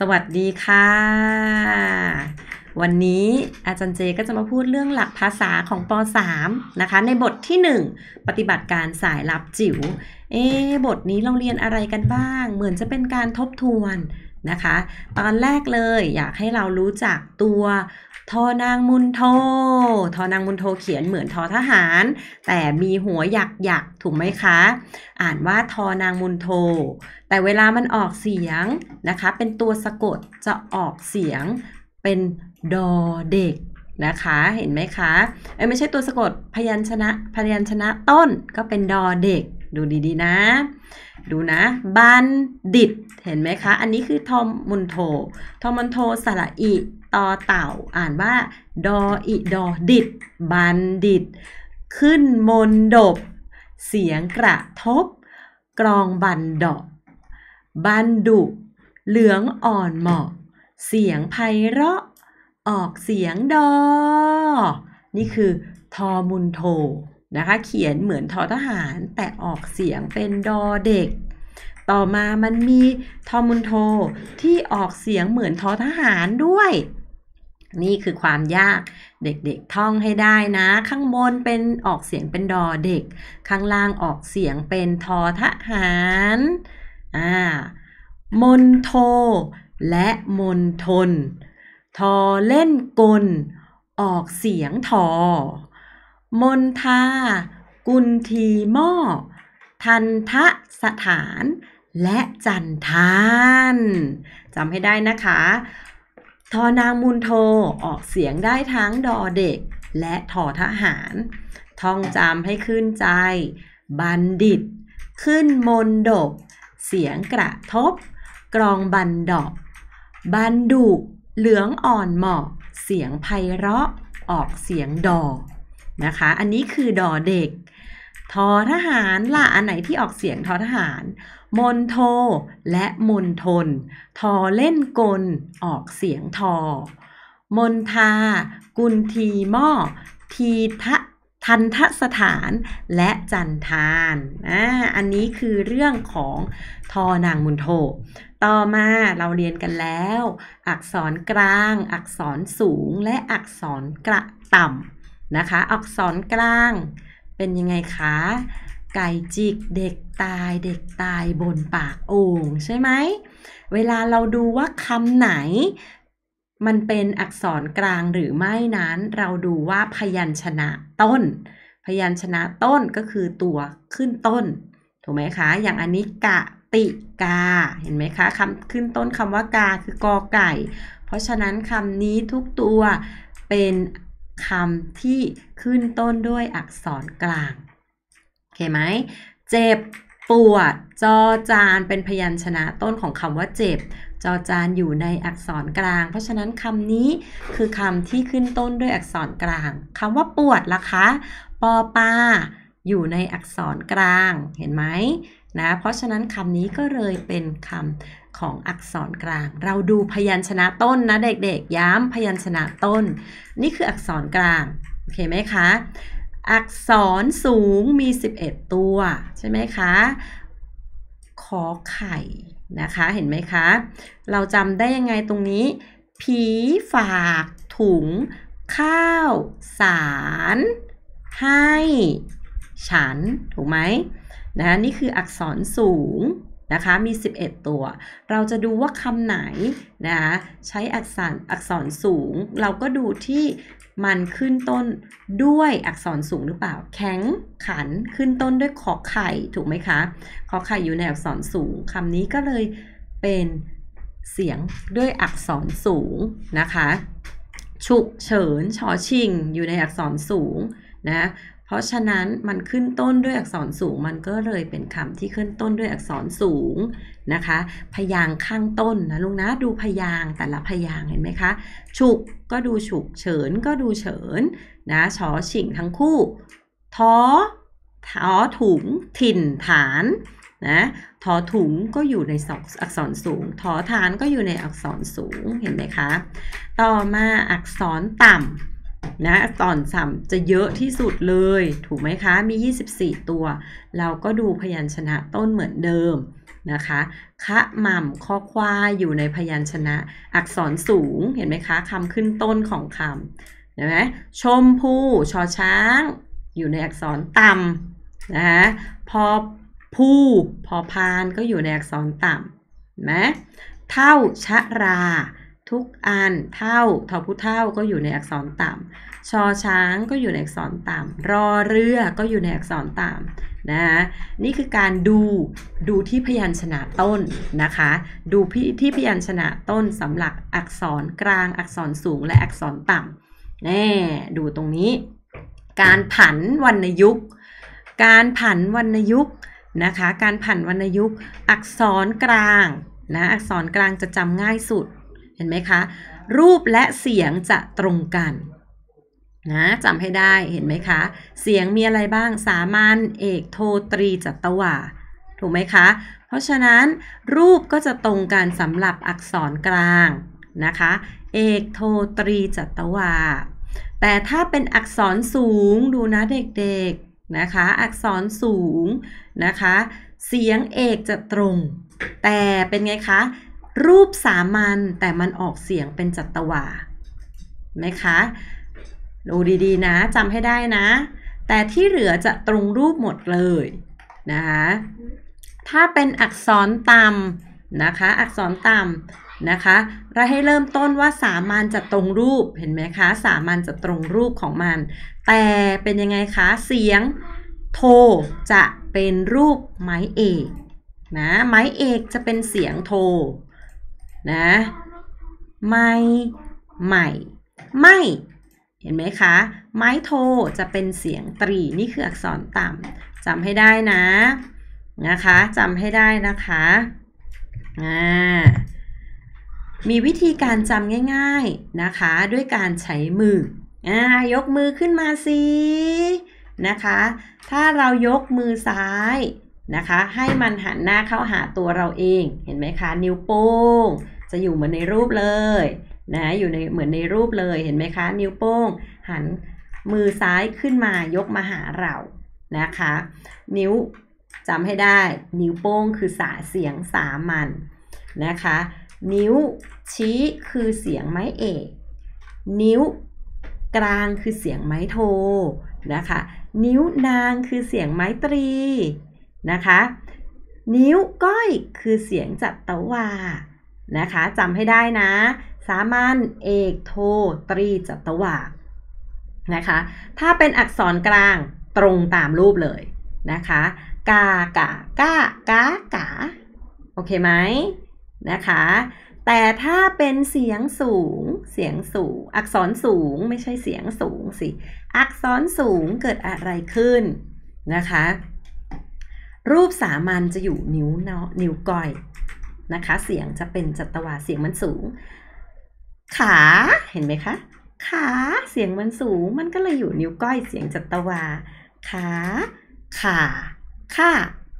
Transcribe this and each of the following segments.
สวัสดีค่ะ วันนี้อาจารย์เจก็จะมาพูดเรื่องหลักภาษาของป .3 นะคะในบทที่ 1 ปฏิบัติการสายลับจิว๋วเอ๊บทนี้เราเรียนอะไรกันบ้าง เหมือนจะเป็นการทบทวนนะคะ ตอนแรกเลยอยากให้เรารู้จักตัวทอนางมุนโททอนางมุนโทเขียนเหมือนทอทหาร แต่มีหัวหยักหยักถูกไหมคะ อ่านว่าทอนางมุนโท แต่เวลามันออกเสียงนะคะ เป็นตัวสะกดจะออกเสียงเป็นดอเด็กนะคะ เห็นไหมคะ ไม่ใช่ตัวสะกดพยัญชนะพยัญชนะต้นก็เป็นดอเด็กดูดี ๆ นะ ดูนะ บันดิตเห็นไหมคะ อันนี้คือทอมมุนโททอมมุนโทสระอิต่อเต่า อ่านว่า ดออิดอดิตบันดิตขึ้นมนดบ เสียงกระทบกรองบันดอกบันดุ เหลืองอ่อนเหมาะ เสียงไพเราะ ออกเสียงดอ นี่คือทอมุนโทนะคะเขียนเหมือนทอทหารแต่ออกเสียงเป็นดอเด็ก ต่อมามันมีทอมุนโทที่ออกเสียงเหมือนทอทหารด้วย นี่คือความยากเด็กๆท่องให้ได้นะ ข้างบนเป็นออกเสียงเป็นดอเด็ก ข้างล่างออกเสียงเป็นทอทหารอ่ามนโทและมนทนทอเล่นกลออกเสียงทอมนทากุนทีหม้อทันทะสถาน และจันทาน จำให้ได้นะคะ ทอนางมูลโทออกเสียงได้ทั้งดอเด็กและทอทหารท่องจำให้ขึ้นใจ บัณฑิต ขึ้นมนดกเสียงกระทบ กรองบันดอกบันดุ เหลืองอ่อนเหมาะ เสียงไพเราะ ออกเสียงดอกนะคะ อันนี้คือดอเด็ก ทอทหารล่ะ อันไหนที่ออกเสียงทอทหารมนโทและมนทนทอเล่นกล ออกเสียงทอมนทา กุลทีม่อ ทีทะทันทสถาน และจันทาน อ่า อันนี้คือเรื่องของทอนางมุนโทต่อมาเราเรียนกันแล้ว อักษรกลาง อักษรสูงและอักษรกระต่ำนะคะอักษรกลางเป็นยังไงคะ ไก่จิก เด็กตาย เด็กตายบนปากโอ่งใช่ไหม เวลาเราดูว่าคำไหน มันเป็นอักษรกลางหรือไม่นั้นเราดูว่าพยัญชนะต้น พยัญชนะต้นก็คือตัวขึ้นต้น ถูกไหมคะ อย่างอันนี้กะติกา เห็นไหมคะคำขึ้นต้นคำว่ากาคือกอไก่ เพราะฉะนั้นคำนี้ทุกตัวเป็นคำที่ขึ้นต้นด้วยอักษรกลางโอเคไหมเจ็บปวดจอจานเป็นพยัญชนะต้นของคำว่าเจ็บจอจานอยู่ในอักษรกลาง เพราะฉะนั้นคำนี้คือคำที่ขึ้นต้นด้วยอักษรกลางคำว่าปวดล่ะคะ ปอปา อยู่ในอักษรกลางเห็นไหมนะเพราะฉะนั้นคำนี้ก็เลยเป็นคำของอักษรกลาง เราดูพยัญชนะต้นนะเด็กๆ ย้ำพยัญชนะต้น นี่คืออักษรกลางโอเคไหมคะอักษรสูงมี 11 ตัวใช่ไหมคะขอไข่นะคะเห็นไหมคะ เราจำได้ยังไงตรงนี้ ผีฝากถุงข้าวสารให้ฉันถูกไหมนะนี่คืออักษรสูงนะคะมี 11 ตัว เราจะดูว่าคำไหน นะ ใช้อักษรอักษรสูง เราก็ดูที่มันขึ้นต้นด้วยอักษรสูงหรือเปล่า แข็งขันขึ้นต้นด้วยขอไข่ถูกไหมคะ ขอไข่อยู่ในอักษรสูงคำนี้ก็เลยเป็นเสียงด้วยอักษรสูงนะคะ ฉุกเฉินชอชิง อยู่ในอักษรสูงนะเพราะฉะนั้นมันขึ้นต้นด้วยอักษรสูงมันก็เลยเป็นคำที่ขึ้นต้นด้วยอักษรสูงนะคะพยางข้างต้นนะลุงนะดูพยางแต่ละพยางเห็นไหมคะฉุกก็ดูฉุกเฉินก็ดูเฉินนะชอฉิงทั้งคู่ท้อท้อถุง ถิ่นฐานนะทอถุงก็อยู่ในออักษรสูงทอฐานก็อยู่ในอักษรสูงเห็นไหมคะต่อมาอักษรต่ำนะตอนสัมจะเยอะที่สุดเลย ถูกไหมคะ มี 24 ตัว เราก็ดูพยัญชนะต้นเหมือนเดิมนะคะคะหม่ำข้อควาอยู่ในพยัญชนะ อักษรสูง เห็นไหมคะ คำขึ้นต้นของคำเห็นไหมชมพู่ชอช้าง อยู่ในอักษรต่ำนะะพอผู้พอพาน ก็อยู่ในอักษรต่ำนะเท่า ชะราทุกอันเท่าทอพุเท่าก็อยู่ในอักษรต่ำชอช้างก็อยู่ในอักษรต่ำ รอเรือก็อยู่ในอักษรต่ำนะนี่คือการดูดูที่พยัญชนะต้นนะคะ ดูที่พยัญชนะต้นสำหรับอักษรกลางอักษรสูงและอักษรต่ำแน่ดูตรงนี้ การผันวรรณยุกการผันวรรณยุกนะคะ การผันวรรณยุกอักษรกลางนะอักษรกลางจะจำง่ายสุดเห็นไหมคะ รูปและเสียงจะตรงกันนะจำให้ได้เห็นไหมคะ เสียงมีอะไรบ้างสามัญเอกโทตรีจัตวาถูกไหมคะเพราะฉะนั้นรูปก็จะตรงกันสำหรับอักษรกลางนะคะเอกโทตรีจัตวาแต่ถ้าเป็นอักษรสูงดูนะ เด็กๆนะคะอักษรสูงนะคะเสียงเอกจะตรง แต่เป็นไงคะรูปสามัญแต่มันออกเสียงเป็นจัตวาไหมคะ ดูดีๆนะจำให้ได้นะ แต่ที่เหลือจะตรงรูปหมดเลยนะคะ ถ้าเป็นอักษรต่ำนะคะอักษรต่ำนะคะ เราให้เริ่มต้นว่าสามัญจะตรงรูปเห็นไหมคะ สามัญจะตรงรูปของมัน แต่เป็นยังไงคะเสียงโทจะเป็นรูปไม้เอกนะไม้เอกจะเป็นเสียงโทนะไม่ใหม่ ไม่เห็นไหมคะไม้โทจะเป็นเสียงตรี นี่คืออักษรต่ำจำให้ได้นะนะคะจำให้ได้นะคะอ่ามีวิธีการจำง่ายๆนะคะด้วยการใช้มืออ่ายกมือขึ้นมาสินะคะถ้าเรายกมือซ้ายนะคะให้มันหันหน้าเข้าหาตัวเราเองเห็นไหมคะนิ้วโป้งจะอยู่เหมือนในรูปเลย นะ อยู่ใน เหมือนในรูปเลย เห็นไหมคะ นิ้วโป้ง หันมือซ้ายขึ้นมายกมาหาเรา นะคะ นิ้วจำให้ได้ นิ้วโป้งคือสาเสียงสามัน นะคะ นิ้วชี้คือเสียงไม้เอก นิ้วกลางคือเสียงไม้โท นะคะ นิ้วนางคือเสียงไม้ตรี นะคะ นิ้ว ก้อย คือเสียงจัตวานะคะจำให้ได้นะ สามัญเอกโทตรี จัตวา นะคะ ถ้าเป็นอักษรกลางตรงตามรูปเลยนะคะกากาก้ากากาโอเคไหมนะคะ แต่ถ้าเป็นเสียงสูงเสียงสูง อักษรสูงไม่ใช่เสียงสูงสิ อักษรสูงเกิดอะไรขึ้นนะคะ รูปสามัญจะอยู่นิ้วเนาะนิ้วก้อยนะคะเสียงจะเป็นจัตวา เสียงมันสูง ขาเห็นไหมคะ ขา เสียงมันสูงมันก็เลยอยู่นิ้วก้อยเสียงจัตวาขาขาค่า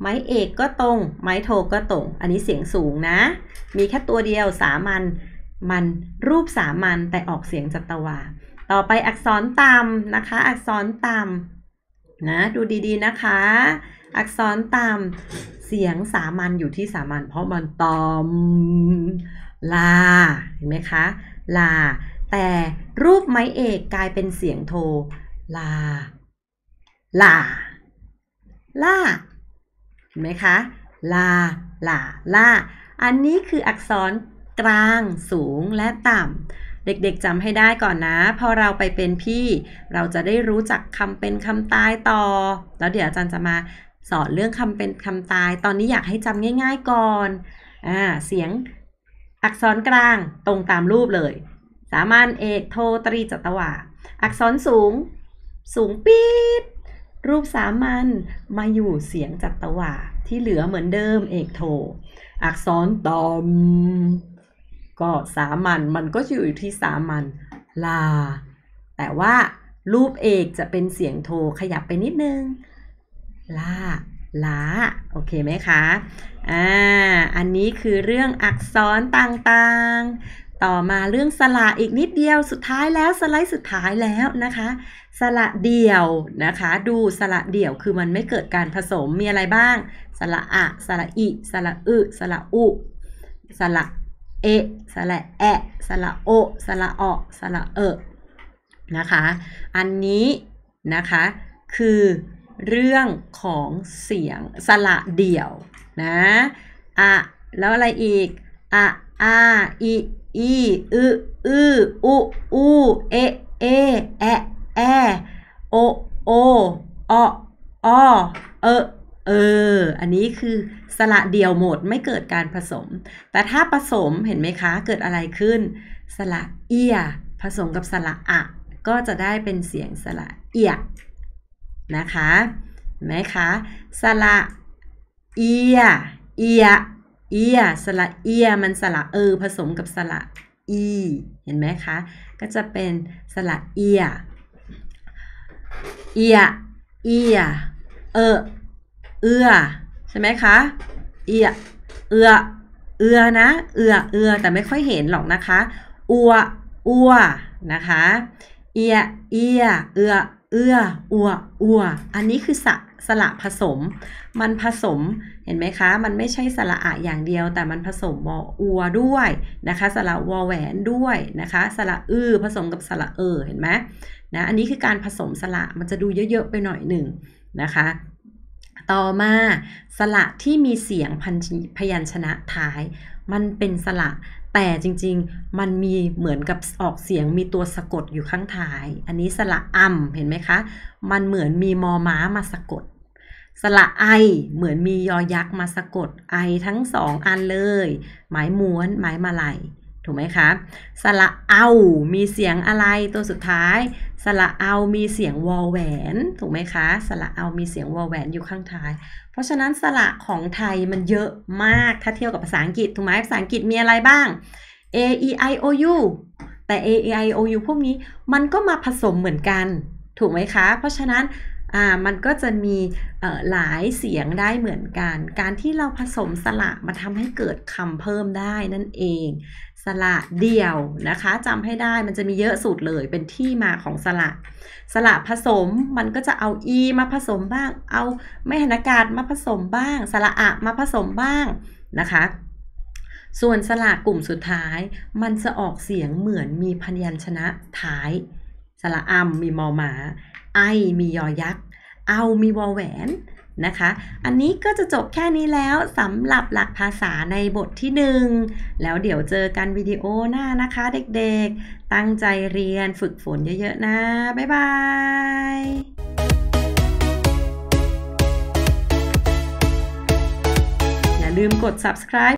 ไม้เอกก็ตรง ไม้โทก็ตรง อันนี้เสียงสูงนะ มีแค่ตัวเดียวสามัญมันรูปสามัญแต่ออกเสียงจัตวาต่อไปอักษรต่ำนะคะ อักษรต่ำนะดูดีๆนะคะอักษรต่ำเสียงสามัญอยู่ที่สามัญเพราะมันตอม ลา เห็นไหมคะ ลา แต่รูปไม้เอกกลายเป็นเสียงโท ลา ลาลาเห็นไหมคะลาลาลาอันนี้คืออักษรกลางสูงและต่ำเด็กๆจำให้ได้ก่อนนะพอเราไปเป็นพี่ เราจะได้รู้จักคำเป็นคำตายต่อ แล้วเดี๋ยวอาจารย์จะมาสอนเรื่องคำเป็นคำตาย ตอนนี้อยากให้จำง่าย ๆ ก่อนอ่า เสียงอักษรกลางตรงตามรูปเลย สามัญเอกโทตรีจัตวาอักษรสูง สูงปี๊ดรูปสามัญมาอยู่เสียงจัตวาที่เหลือเหมือนเดิม เอกโท อักษรตอม ก็สามัญมันก็อยู่ที่สามัญลา แต่ว่ารูปเอกจะเป็นเสียงโทขยับไปนิดนึงล่าล้าโอเคไหมคะ อ่า อันนี้คือเรื่องอักษรต่างๆ ต่อมาเรื่องสระอีกนิดเดียว สุดท้ายแล้วสไลด์สุดท้ายแล้วนะคะ สระเดี่ยวนะคะ ดูสระเดี่ยว คือมันไม่เกิดการผสม มีอะไรบ้าง สระอะสระอิสระอึสระอุสระเอ สระแอ สระโอ สระออสระเอนะคะ อันนี้นะคะ คือเรื่องของเสียงสระเดี่ยวนะอะแล้วอะไรอีกอะอาอีอีอึอืออุอูเอเอแอแอโอโออออเออเออ อันนี้คือสระเดี่ยวหมดไม่เกิดการผสม แต่ถ้าผสมเห็นไหมคะ เกิดอะไรขึ้นสระเอียผสมกับสระอะ ก็จะได้เป็นเสียงสระเอียนะคะเห็นไหมคะสระเอีย เอีย เอีย สระเอียมันสระเออผสมกับสระอี เห็นไหมคะก็จะเป็นสระเอีย เอีย เอียเออเอือใช่ไหมคะเอีย เอือเอือนะ เอือเอือแต่ไม่ค่อยเห็นหรอกนะคะ อัว อัวนะคะ เอีย เอียเอือเอื้ออัวอัวอันนี้คือสะสระผสม มันผสม เห็นไหมคะ มันไม่ใช่สระอะอย่างเดียว แต่มันผสมวออัวด้วยนะคะ สระวอแหวนด้วยนะคะ สระอือผสมกับสระเออเห็นไหมนะ อันนี้คือการผสมสระ มันจะดูเยอะ ๆ ไปหน่อยหนึ่งนะคะ ต่อมา สระที่มีเสียงพยัญชนะท้าย มันเป็นสระแต่จริง ๆ มันมีเหมือนกับออกเสียงมีตัวสะกดอยู่ข้างท้าย อันนี้สระอำ เห็นไหมคะ มันเหมือนมีมอม้ามาสะกดสระไอเหมือนมียอยักษ์มาสะกดไอทั้งสองอันเลยหมายม้วนหมายมาลัยถูกไหมคะ สระเอามีเสียงอะไรตัวสุดท้าย สระเอามีเสียงวอลแหวน ถูกไหมคะ สระเอามีเสียงวอลแหวนอยู่ข้างท้าย เพราะฉะนั้นสระของไทยมันเยอะมาก ถ้าเทียบกับภาษาอังกฤษ ถูกไหมภาษาอังกฤษมีอะไรบ้าง a e i o u แต่ a e i o u พวกนี้มันก็มาผสมเหมือนกัน ถูกไหมคะ เพราะฉะนั้นอ่ามันก็จะมีหลายเสียงได้เหมือนกัน การที่เราผสมสระมาทำให้เกิดคำเพิ่มได้นั่นเอง สระเดี่ยวนะคะจำให้ได้มันจะมีเยอะสุดเลยเป็นที่มาของสระ สระผสมมันก็จะเอาอีมาผสมบ้าง เอาไม่หันอากาศมาผสมบ้าง สระอะมาผสมบ้างนะคะ ส่วนสระกลุ่มสุดท้าย มันจะออกเสียงเหมือนมีพยัญชนะท้าย สระอัมมีมอหมาไอมียอยักษ์ เอามีวอแหวนนะคะ อันนี้ก็จะจบแค่นี้แล้วสำหรับหลักภาษาในบทที่หนึ่งแล้วเดี๋ยวเจอกันวิดีโอหน้านะคะเด็กๆ ตั้งใจเรียนฝึกฝนเยอะๆนะ บ๊ายบายลืมกด subscribe